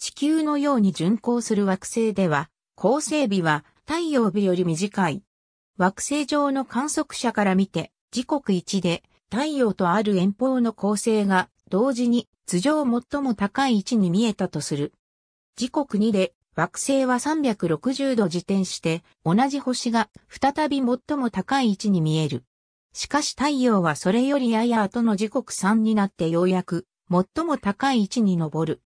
地球のように巡航する惑星では、構成日は太陽日より短い。惑星上の観測者から見て、時刻1で太陽とある遠方の構成が同時に頭上最も高い位置に見えたとする。時刻2で惑星は360度自転して同じ星が再び最も高い位置に見える。しかし太陽はそれよりやや後の時刻3になってようやく最も高い位置に上る。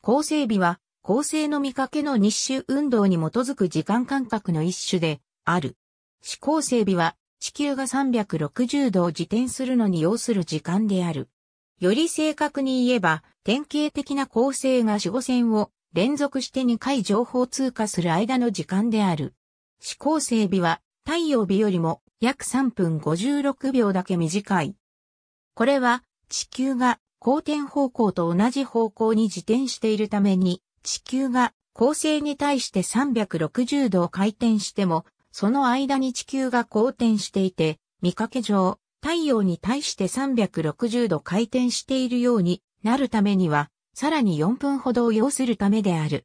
構成日は、構成の見かけの日周運動に基づく時間間隔の一種で、ある。思構成日は、地球が360度を自転するのに要する時間である。より正確に言えば、典型的な構成が四五線を連続して2回情報通過する間の時間である。思構成日は、太陽日よりも約3分56秒だけ短い。これは、地球が公転方向と同じ方向に自転しているために、地球が恒星に対して360度回転しても、その間に地球が公転していて、見かけ上、太陽に対して360度回転しているようになるためには、さらに4分ほどを要するためである。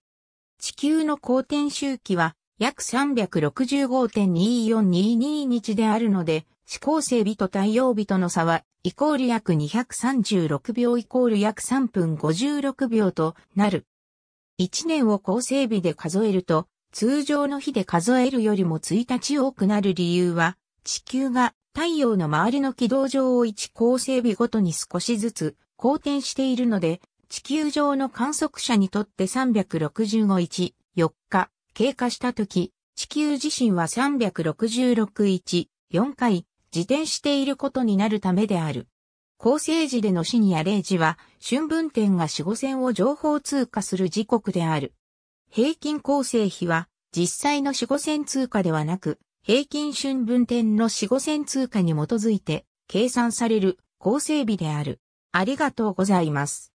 地球の公転周期は約365.2422日であるので、指向整日と太陽日との差は、イコール約236秒イコール約3分56秒となる。1年を構成日で数えると、通常の日で数えるよりも1日多くなる理由は、地球が太陽の周りの軌道上を1構成日ごとに少しずつ好転しているので、地球上の観測者にとって365日、4日、経過した時、地球自身は366日、4回、自転していることになるためである。構生時でのシニア0時は、春分点が四五線を情報通過する時刻である。平均構成比は、実際の四五線通過ではなく、平均春分点の四五線通過に基づいて、計算される構成比である。ありがとうございます。